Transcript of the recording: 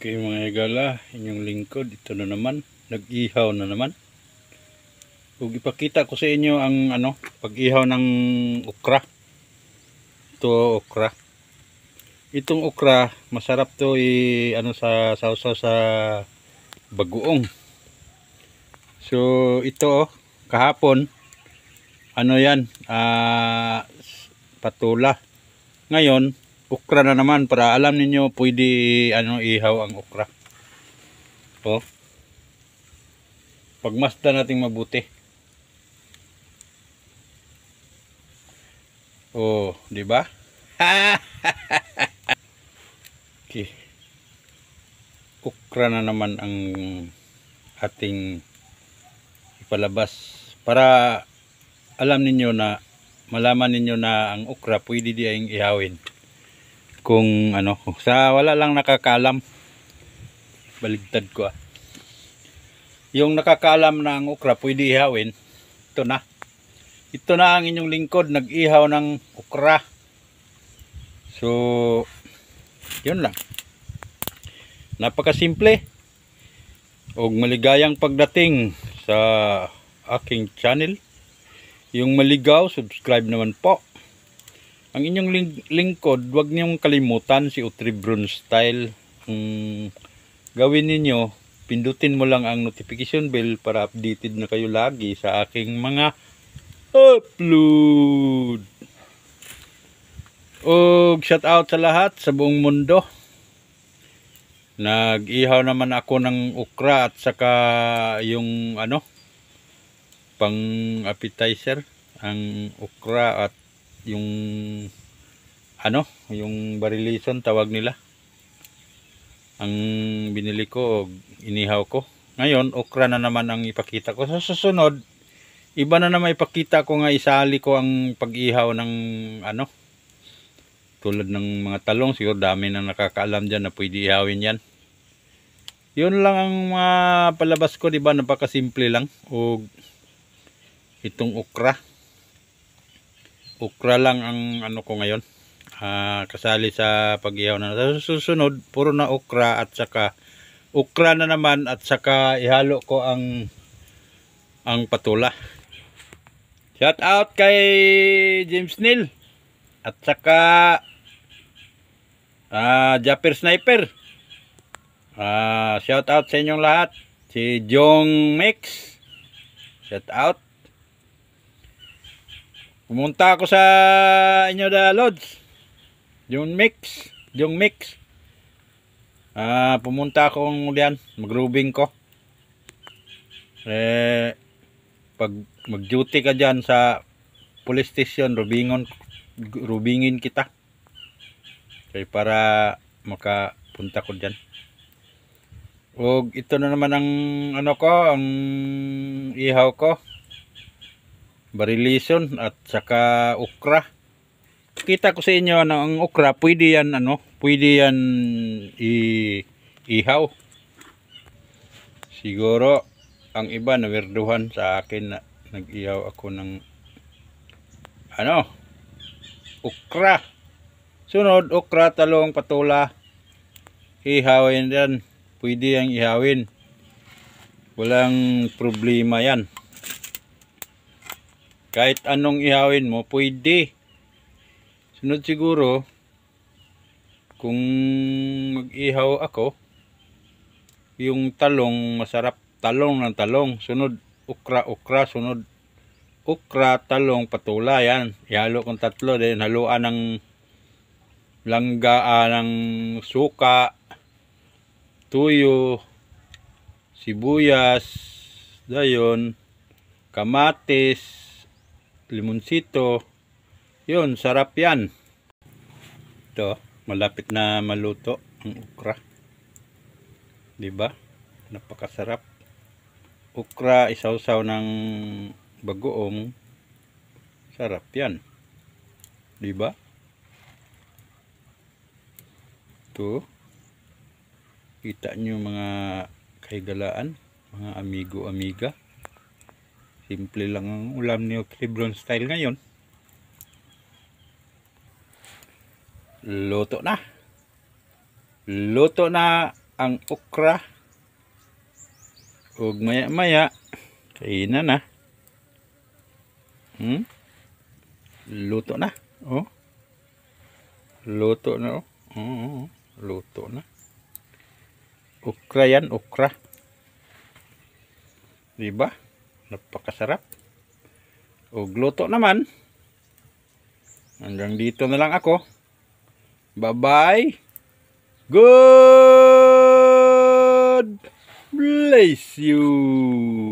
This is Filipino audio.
Okay mga igala, inyong lingkod, ito na naman, nag-ihaw na naman. Huwag ipakita ko sa inyo ang ano, pag-ihaw ng okra. Ito okra. Itong okra, masarap to i ano sa sausaw sa bagoong. So ito oh, kahapon ano yan, ah, patula. Ngayon, okra na naman para alam ninyo pwede ano ihaw ang okra to pagmasda natin mabuti oh di ba okay okra na naman ang ating ipalabas para alam ninyo na malaman ninyo na ang okra pwede ay ihawin kung ano sa wala lang nakakalam baligtad ko ah yung nakakalam na ukra okra pwede ihawin ito na ito na ang inyong lingkod nag-ihaw ng okra so yun lang napakasimple og maligayang pagdating sa aking channel yung maligaw subscribe naman po ang inyong ling lingkod, wag niyong kalimutan si Utribron Style. Ang gawin ninyo, pindutin mo lang ang notification bell para updated na kayo lagi sa aking mga upload. Og shout out sa lahat sa buong mundo. Nag-ihaw naman ako ng okra at saka yung ano pang appetizer ang okra at yung ano yung barilison tawag nila ang binili ko inihaw ko ngayon okra na naman ang ipakita ko sa susunod iba na naman ipakita ko nga isali ko ang pag-ihaw ng ano tulad ng mga talong siguro dami na nakakaalam dyan na pwede ihawin yan yun lang ang mga palabas ko diba napakasimple lang o itong okra okra lang ang ano ko ngayon uh, kasali sa pag-ihaw na sa susunod puro na okra at saka okra na naman at saka ihalo ko ang ang patula shout out kay James Neal at saka uh, Japper Sniper uh, shout out sa inyong lahat si Jong Mix shout out Pumunta ako sa inyo da lodge. Yung mix, yung mix. Ah, pumunta ako diyan, magrubing ko. Eh pag magduty ka diyan sa police station, rubingon rubingin kita. Kay para makapunta ko diyan. Og ito na naman ang ano ko, ang ihaw ko barilison at saka okra kita ko sa inyo ano, ang okra pwede yan ano pwede yan i ihaw siguro ang iba na werduhan sa akin na nag-ihaw ako ng ano okra sunod okra talong patula ihawin yan pwede yang ihawin walang problema yan kahit anong ihawin mo pwede sunod siguro kung mag-ihaw ako yung talong masarap talong ng talong sunod ukra ukra sunod ukra talong patula yan ihalo kong tatlo din haluan ng langga ah, ng suka tuyo sibuyas dayon kamatis limonsito. Yun, sarap yan. Ito, malapit na maluto ang okra. 'Di ba? Napakasarap. Ukra, isaw-saw ng bagoong. Sarap 'yan. 'Di ba? Ito. Kita nyo mga kaigalaan, mga amigo-amiga simple lang ang ulam ni Lebron style ngayon luto na luto na ang okra ug maya maya kainan na hmm? luto na oh luto na oh, oh, oh. luto na okra yan okra diba napakasarap o gluto naman hanggang dito na lang ako bye bye good bless you